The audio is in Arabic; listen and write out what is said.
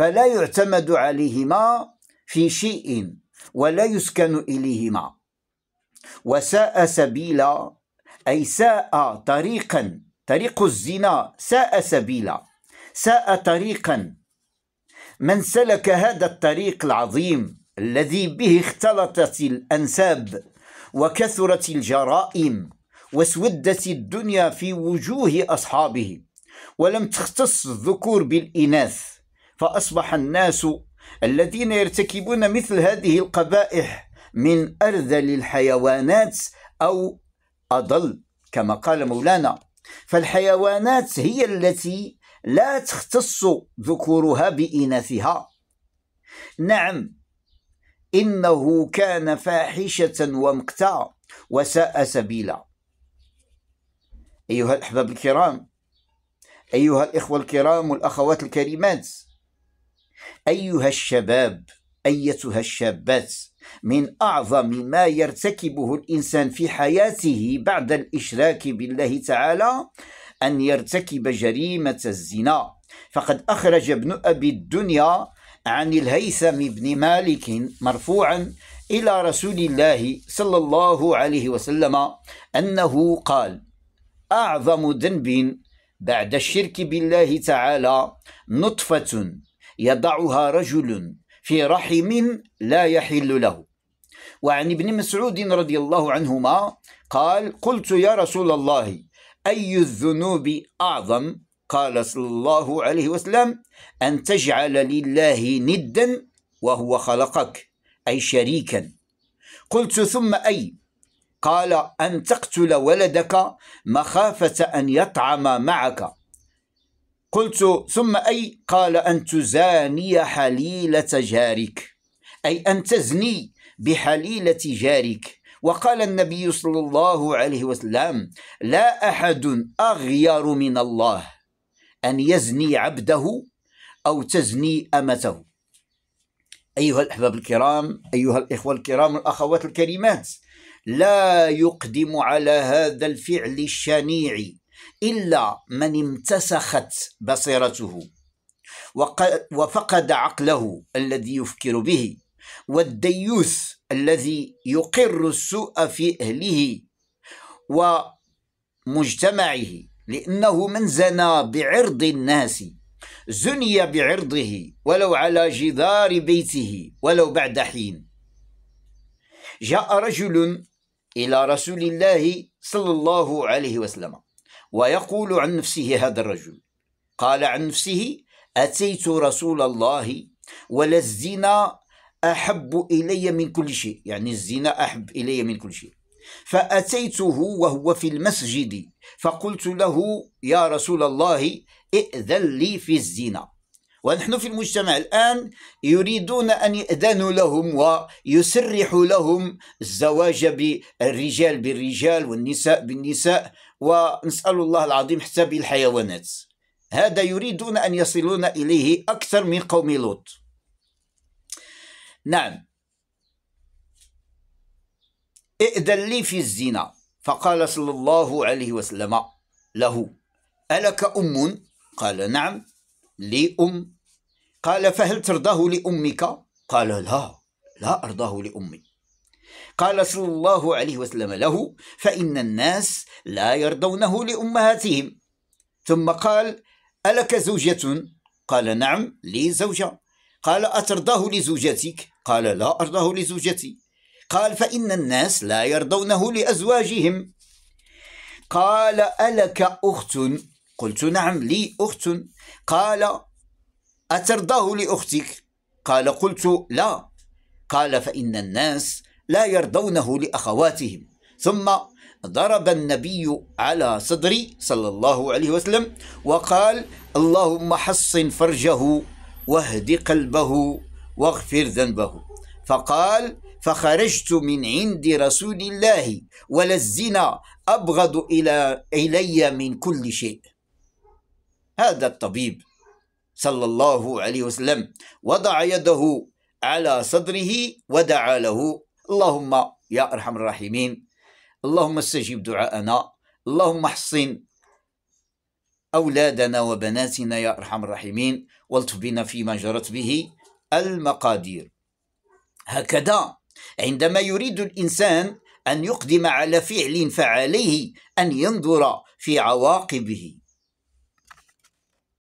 فلا يعتمد عليهما في شيء ولا يسكن إليهما وساء سبيلا أي ساء طريقا طريق الزنا ساء سبيلا ساء طريقا من سلك هذا الطريق العظيم الذي به اختلطت الأنساب وكثرت الجرائم واسودت الدنيا في وجوه أصحابه ولم تختص الذكور بالإناث فأصبح الناس الذين يرتكبون مثل هذه القبائح من أرذل الحيوانات أو أضل كما قال مولانا فالحيوانات هي التي لا تختص ذكورها بإناثها نعم إنه كان فاحشة ومقتا وساء سبيلا أيها الأحباب الكرام أيها الإخوة الكرام والأخوات الكريمات أيها الشباب أيتها الشابات من أعظم ما يرتكبه الإنسان في حياته بعد الإشراك بالله تعالى أن يرتكب جريمة الزنا فقد أخرج ابن أبي الدنيا عن الهيثم بن مالك مرفوعا إلى رسول الله صلى الله عليه وسلم أنه قال أعظم ذنب بعد الشرك بالله تعالى نطفة يضعها رجل في رحم لا يحل له وعن ابن مسعود رضي الله عنهما قال قلت يا رسول الله أي الذنوب أعظم قال صلى الله عليه وسلم أن تجعل لله ندا وهو خلقك أي شريكا قلت ثم أي قال أن تقتل ولدك مخافة أن يطعم معك قلت ثم أي قال أن تزاني حليلة جارك أي أن تزني بحليلة جارك وقال النبي صلى الله عليه وسلم لا أحد أغير من الله أن يزني عبده أو تزني أمته أيها الأحباب الكرام أيها الإخوة الكرام الأخوات الكريمات لا يقدم على هذا الفعل الشنيع إلا من امتسخت بصيرته وفقد عقله الذي يفكر به والديوث الذي يقر السوء في أهله ومجتمعه لأنه من زنى بعرض الناس زني بعرضه ولو على جدار بيته ولو بعد حين جاء رجل إلى رسول الله صلى الله عليه وسلم ويقول عن نفسه هذا الرجل قال عن نفسه أتيت رسول الله ولا الزنا أحب إلي من كل شيء يعني الزنا أحب إلي من كل شيء فأتيته وهو في المسجد فقلت له يا رسول الله ائذن لي في الزنا ونحن في المجتمع الآن يريدون أن يأذنوا لهم ويسرحوا لهم الزواج بالرجال بالرجال والنساء بالنساء ونسأل الله العظيم حتى بالحيوانات هذا يريدون أن يصلون إليه أكثر من قوم لوط نعم ائذن لي في الزنا فقال صلى الله عليه وسلم له ألك أم؟ قال نعم لي أم قال فهل ترضاه لأمك؟ قال لا لا أرضاه لأمي قال صلى الله عليه وسلم له فإن الناس لا يرضونه لأمهاتهم ثم قال ألك زوجة؟ قال نعم لي زوجة قال أترضاه لزوجتك؟ قال لا أرضاه لزوجتي قال فإن الناس لا يرضونه لأزواجهم قال ألك أخت؟ قلت نعم لي أخت قال أترضاه لأختك؟ قال قلت لا قال فإن الناس لا يرضونه لأخواتهم ثم ضرب النبي على صدري صلى الله عليه وسلم وقال اللهم حصن فرجه واهد قلبه واغفر ذنبه فقال فخرجت من عند رسول الله ولا الزنا أبغض إلى إلي من كل شيء هذا الطبيب صلى الله عليه وسلم وضع يده على صدره ودعا له اللهم يا أرحم الراحمين اللهم استجب دعاءنا اللهم احصن أولادنا وبناتنا يا أرحم الراحمين والطف بنا فيما جرت به المقادير هكذا عندما يريد الإنسان أن يقدم على فعل فعليه أن ينظر في عواقبه